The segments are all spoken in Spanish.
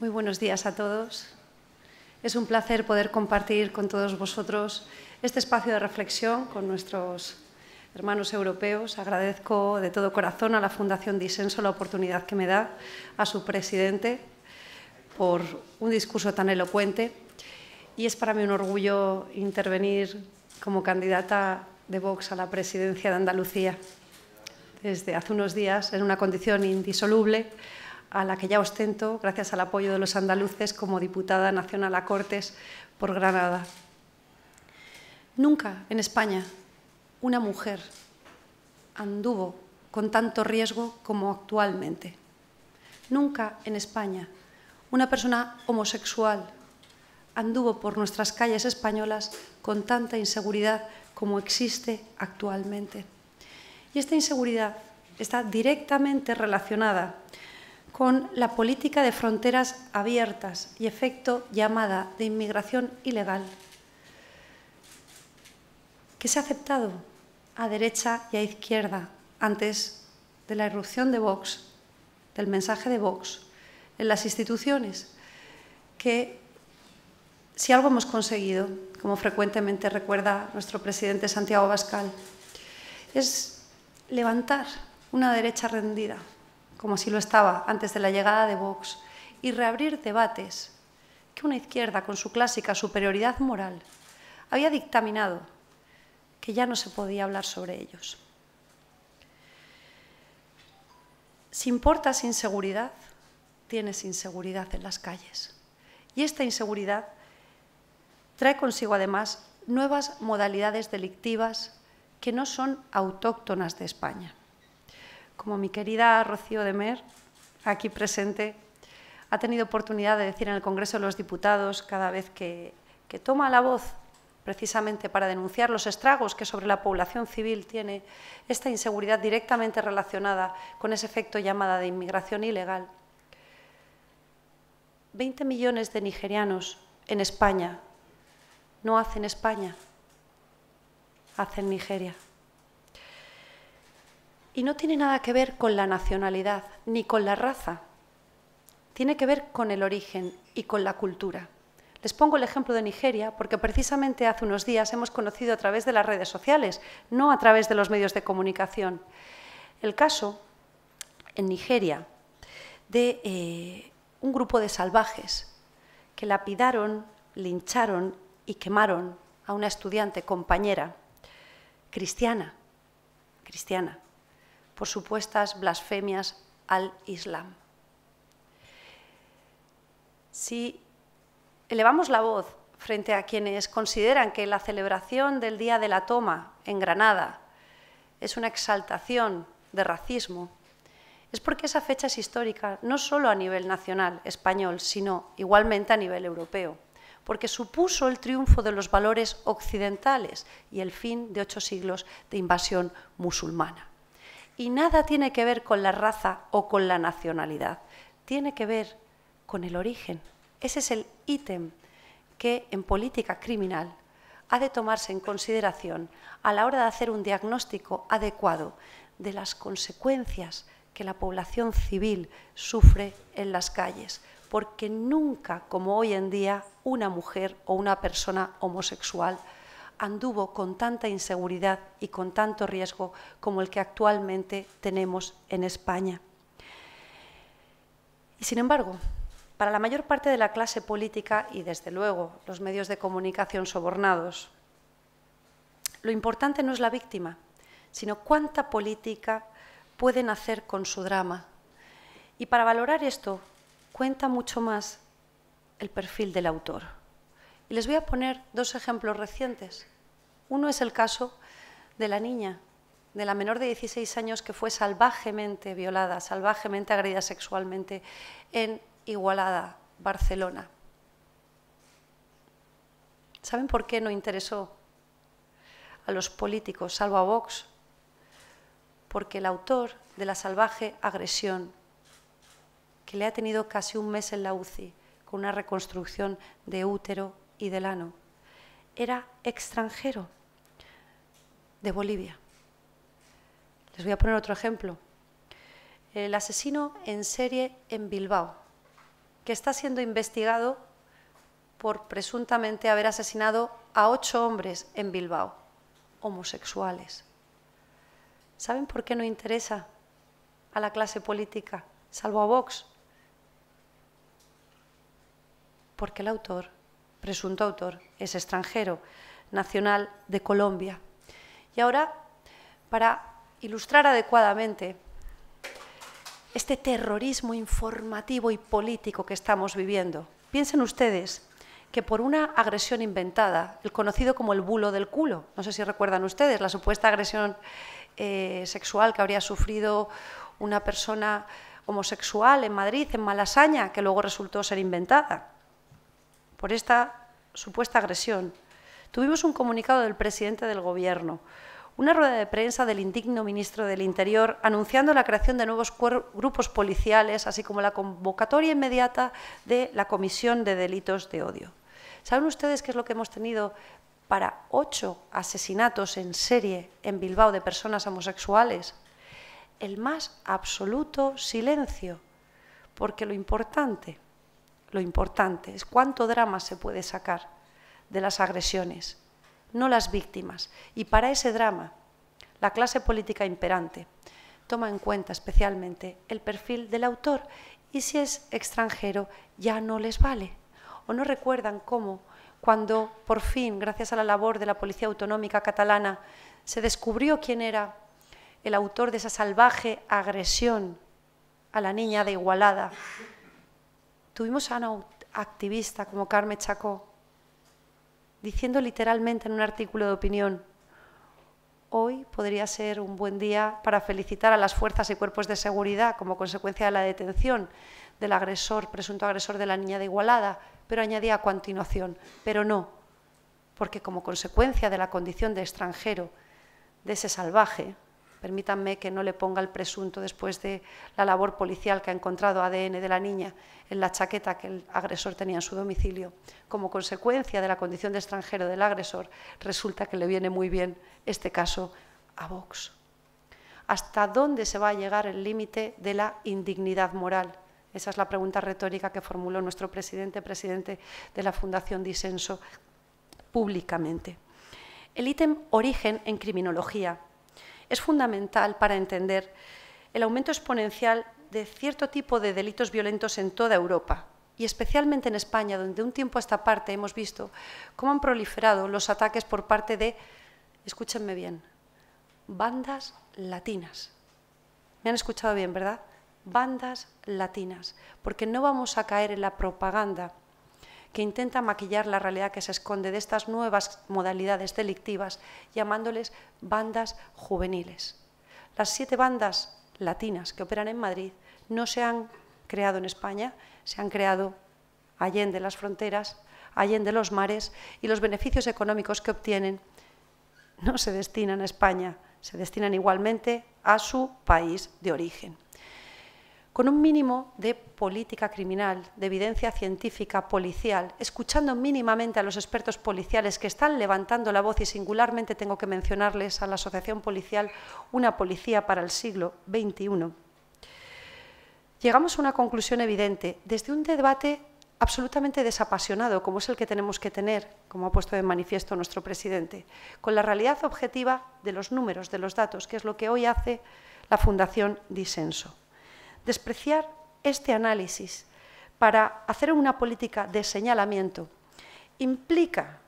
Muy buenos días a todos. Es un placer poder compartir con todos vosotros este espacio de reflexión con nuestros hermanos europeos. Agradezco de todo corazón a la Fundación Disenso la oportunidad que me da, a su presidente, por un discurso tan elocuente. Y es para mí un orgullo intervenir como candidata de Vox a la presidencia de Andalucía. Desde hace unos días, en una condición indisoluble, a la que ya ostento, gracias al apoyo de los andaluces, como diputada nacional a Cortes por Granada. Nunca en España una mujer anduvo con tanto riesgo como actualmente. Nunca en España una persona homosexual anduvo por nuestras calles españolas con tanta inseguridad como existe actualmente. Y esta inseguridad está directamente relacionada con la política de fronteras abiertas y efecto llamada de inmigración ilegal, que se ha aceptado a derecha y a izquierda antes de la irrupción de Vox, del mensaje de Vox en las instituciones, que si algo hemos conseguido, como frecuentemente recuerda nuestro presidente Santiago Bascal, es levantar una derecha rendida, como si lo estaba antes de la llegada de Vox, y reabrir debates que una izquierda, con su clásica superioridad moral, había dictaminado que ya no se podía hablar sobre ellos. Si importas inseguridad, tienes inseguridad en las calles. Y esta inseguridad trae consigo además nuevas modalidades delictivas que no son autóctonas de España como mi querida Rocío de Mer, aquí presente, ha tenido oportunidad de decir en el Congreso de los Diputados cada vez que, toma la voz precisamente para denunciar los estragos que sobre la población civil tiene esta inseguridad directamente relacionada con ese efecto llamada de inmigración ilegal. 20 millones de nigerianos en España no hacen España, hacen Nigeria. Y no tiene nada que ver con la nacionalidad ni con la raza. Tiene que ver con el origen y con la cultura. Les pongo el ejemplo de Nigeria porque precisamente hace unos días hemos conocido a través de las redes sociales, no a través de los medios de comunicación, el caso en Nigeria de eh, un grupo de salvajes que lapidaron, lincharon y quemaron a una estudiante compañera cristiana, cristiana, por supuestas blasfemias al Islam. Si elevamos la voz frente a quienes consideran que la celebración del Día de la Toma en Granada es una exaltación de racismo, es porque esa fecha es histórica no solo a nivel nacional español, sino igualmente a nivel europeo, porque supuso el triunfo de los valores occidentales y el fin de ocho siglos de invasión musulmana. Y nada tiene que ver con la raza o con la nacionalidad, tiene que ver con el origen. Ese es el ítem que en política criminal ha de tomarse en consideración a la hora de hacer un diagnóstico adecuado de las consecuencias que la población civil sufre en las calles, porque nunca como hoy en día una mujer o una persona homosexual anduvo con tanta inseguridad y con tanto riesgo como el que actualmente tenemos en España. Y sin embargo, para la mayor parte de la clase política y, desde luego, los medios de comunicación sobornados, lo importante no es la víctima, sino cuánta política pueden hacer con su drama. Y para valorar esto, cuenta mucho más el perfil del autor. Y les voy a poner dos ejemplos recientes. Uno es el caso de la niña, de la menor de 16 años que fue salvajemente violada, salvajemente agredida sexualmente en Igualada, Barcelona. ¿Saben por qué no interesó a los políticos, salvo a Vox? Porque el autor de la salvaje agresión, que le ha tenido casi un mes en la UCI, con una reconstrucción de útero y Delano. Era extranjero de Bolivia. Les voy a poner otro ejemplo. El asesino en serie en Bilbao, que está siendo investigado por presuntamente haber asesinado a ocho hombres en Bilbao, homosexuales. ¿Saben por qué no interesa a la clase política, salvo a Vox? Porque el autor presunto autor, es extranjero, nacional de Colombia. Y ahora, para ilustrar adecuadamente este terrorismo informativo y político que estamos viviendo, piensen ustedes que por una agresión inventada, el conocido como el bulo del culo, no sé si recuerdan ustedes, la supuesta agresión eh, sexual que habría sufrido una persona homosexual en Madrid, en Malasaña, que luego resultó ser inventada por esta supuesta agresión. Tuvimos un comunicado del presidente del Gobierno, una rueda de prensa del indigno ministro del Interior anunciando la creación de nuevos grupos policiales, así como la convocatoria inmediata de la Comisión de Delitos de Odio. ¿Saben ustedes qué es lo que hemos tenido para ocho asesinatos en serie en Bilbao de personas homosexuales? El más absoluto silencio, porque lo importante lo importante, es cuánto drama se puede sacar de las agresiones, no las víctimas. Y para ese drama, la clase política imperante toma en cuenta especialmente el perfil del autor y si es extranjero ya no les vale. O no recuerdan cómo, cuando por fin, gracias a la labor de la Policía Autonómica Catalana, se descubrió quién era el autor de esa salvaje agresión a la niña de Igualada, Tuvimos a una activista como Carmen Chacó diciendo literalmente en un artículo de opinión, hoy podría ser un buen día para felicitar a las fuerzas y cuerpos de seguridad como consecuencia de la detención del agresor, presunto agresor de la niña de Igualada, pero añadía a continuación, pero no, porque como consecuencia de la condición de extranjero, de ese salvaje, Permítanme que no le ponga el presunto después de la labor policial que ha encontrado ADN de la niña en la chaqueta que el agresor tenía en su domicilio. Como consecuencia de la condición de extranjero del agresor, resulta que le viene muy bien este caso a Vox. ¿Hasta dónde se va a llegar el límite de la indignidad moral? Esa es la pregunta retórica que formuló nuestro presidente, presidente de la Fundación Disenso, públicamente. El ítem origen en criminología es fundamental para entender el aumento exponencial de cierto tipo de delitos violentos en toda Europa y especialmente en España, donde un tiempo a esta parte hemos visto cómo han proliferado los ataques por parte de, escúchenme bien, bandas latinas. Me han escuchado bien, ¿verdad? Bandas latinas, porque no vamos a caer en la propaganda que intenta maquillar la realidad que se esconde de estas nuevas modalidades delictivas, llamándoles bandas juveniles. Las siete bandas latinas que operan en Madrid no se han creado en España, se han creado de las fronteras, de los mares, y los beneficios económicos que obtienen no se destinan a España, se destinan igualmente a su país de origen con un mínimo de política criminal, de evidencia científica, policial, escuchando mínimamente a los expertos policiales que están levantando la voz y singularmente tengo que mencionarles a la Asociación Policial Una Policía para el Siglo XXI. Llegamos a una conclusión evidente desde un debate absolutamente desapasionado, como es el que tenemos que tener, como ha puesto de manifiesto nuestro presidente, con la realidad objetiva de los números, de los datos, que es lo que hoy hace la Fundación Disenso despreciar este análisis para hacer una política de señalamiento implica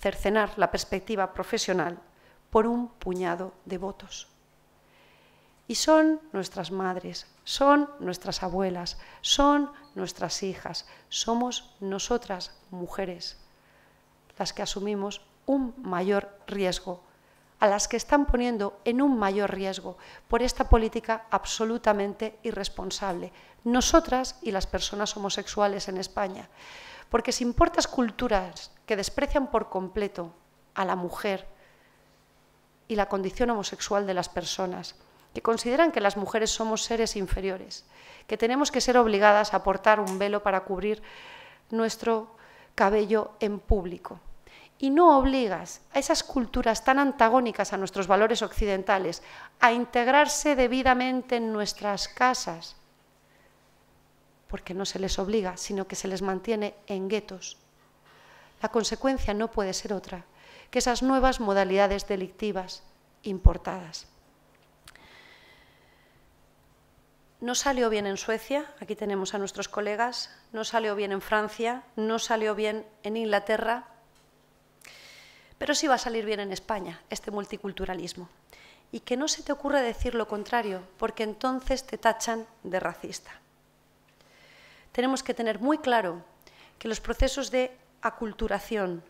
cercenar la perspectiva profesional por un puñado de votos. Y son nuestras madres, son nuestras abuelas, son nuestras hijas, somos nosotras mujeres las que asumimos un mayor riesgo a las que están poniendo en un mayor riesgo por esta política absolutamente irresponsable, nosotras y las personas homosexuales en España. Porque si importas culturas que desprecian por completo a la mujer y la condición homosexual de las personas, que consideran que las mujeres somos seres inferiores, que tenemos que ser obligadas a portar un velo para cubrir nuestro cabello en público, y no obligas a esas culturas tan antagónicas a nuestros valores occidentales a integrarse debidamente en nuestras casas, porque no se les obliga, sino que se les mantiene en guetos. La consecuencia no puede ser otra que esas nuevas modalidades delictivas importadas. No salió bien en Suecia, aquí tenemos a nuestros colegas, no salió bien en Francia, no salió bien en Inglaterra, pero sí va a salir bien en España este multiculturalismo. Y que no se te ocurra decir lo contrario, porque entonces te tachan de racista. Tenemos que tener muy claro que los procesos de aculturación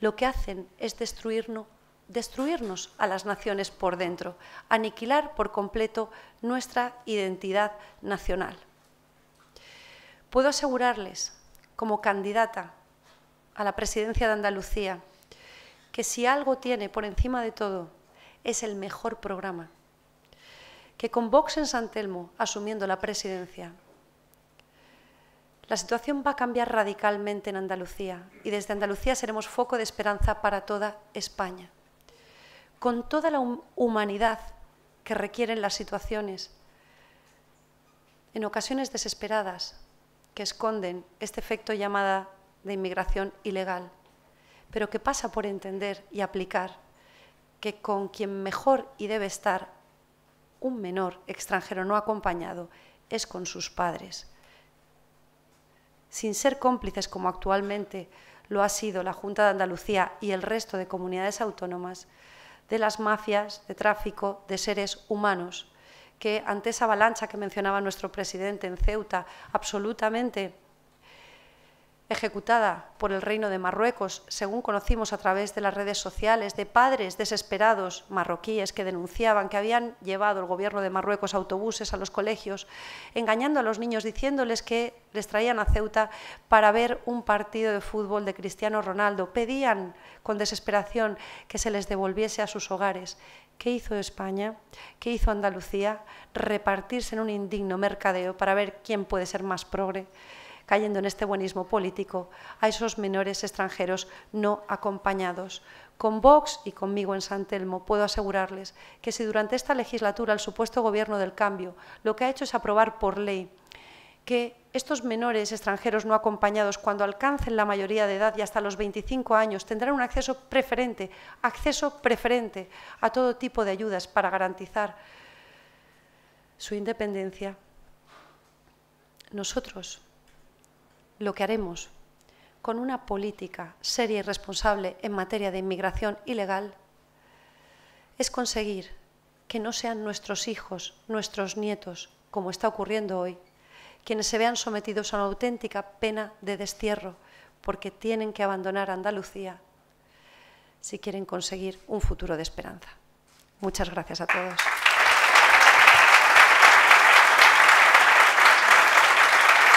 lo que hacen es destruirnos, destruirnos a las naciones por dentro, aniquilar por completo nuestra identidad nacional. Puedo asegurarles, como candidata a la presidencia de Andalucía, que si algo tiene por encima de todo, es el mejor programa. Que con Vox en San Telmo asumiendo la presidencia, la situación va a cambiar radicalmente en Andalucía y desde Andalucía seremos foco de esperanza para toda España. Con toda la humanidad que requieren las situaciones, en ocasiones desesperadas, que esconden este efecto llamada de inmigración ilegal pero que pasa por entender y aplicar que con quien mejor y debe estar un menor extranjero no acompañado es con sus padres. Sin ser cómplices como actualmente lo ha sido la Junta de Andalucía y el resto de comunidades autónomas, de las mafias, de tráfico, de seres humanos, que ante esa avalancha que mencionaba nuestro presidente en Ceuta, absolutamente ejecutada por el Reino de Marruecos, según conocimos a través de las redes sociales, de padres desesperados marroquíes que denunciaban que habían llevado el gobierno de Marruecos autobuses a los colegios, engañando a los niños diciéndoles que les traían a Ceuta para ver un partido de fútbol de Cristiano Ronaldo. Pedían con desesperación que se les devolviese a sus hogares. ¿Qué hizo España? ¿Qué hizo Andalucía? Repartirse en un indigno mercadeo para ver quién puede ser más progre cayendo en este buenismo político, a esos menores extranjeros no acompañados. Con Vox y conmigo en San Telmo puedo asegurarles que si durante esta legislatura el supuesto gobierno del cambio lo que ha hecho es aprobar por ley que estos menores extranjeros no acompañados, cuando alcancen la mayoría de edad y hasta los 25 años, tendrán un acceso preferente, acceso preferente a todo tipo de ayudas para garantizar su independencia. Nosotros lo que haremos con una política seria y responsable en materia de inmigración ilegal es conseguir que no sean nuestros hijos, nuestros nietos, como está ocurriendo hoy, quienes se vean sometidos a una auténtica pena de destierro porque tienen que abandonar Andalucía si quieren conseguir un futuro de esperanza. Muchas gracias a todos.